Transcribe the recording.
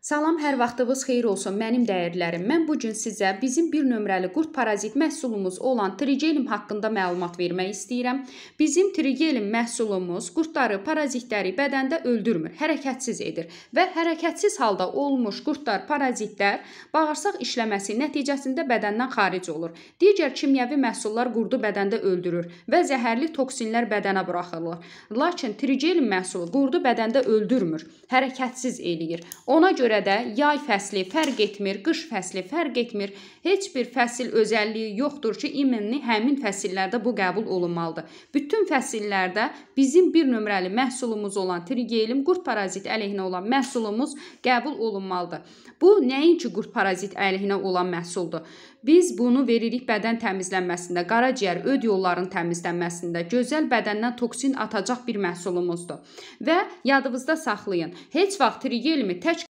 Salam, hər vaxtınız xeyir olsun. Mənim dəyərlərim. Mən bu gün sizə bizim bir nömrəli qurd parazit məhsulumuz olan trigelim haqqında məlumat vermək istəyirəm. Bizim trigelim məhsulumuz qurdları, parazitləri bədəndə öldürmür, hərəkətsiz edir və hərəkətsiz halda olmuş qurdlar, parazitlər bağırsaq işləməsi nəticəsində bədəndən xaric olur. Digər kimyəvi məhsullar qurdu bədəndə öldürür və zəhərli toksinlər bədənə buraxılır. Lakin trigelim məhsulu qurdu bədəndə öldürmür, hərəkətsiz eləyir. Ona görə görə də yay fəsli fərq etmir, qış fəsli fərq etmir. Heç bir fəsil özəlliyi yoxdur ki, imenni həmin fəsillərdə bu qəbul olunmalıdır. Bütün fəsillərdə bizim bir nömrəli məhsulumuz olan trigelyum qurd parazit əleyhinə olan məhsulumuz qəbul olunmalıdır. Bu nəinki qurd parazit əleyhinə olan məhsuldur. Biz bunu veririk bədən təmizlənməsində, qaraciyər, öd yollarının təmizlənməsində, gözəl bədəndən toksin atacaq bir məhsulumuzdur. Və yadınızda saxlayın, heç vaxt trigelyumu tək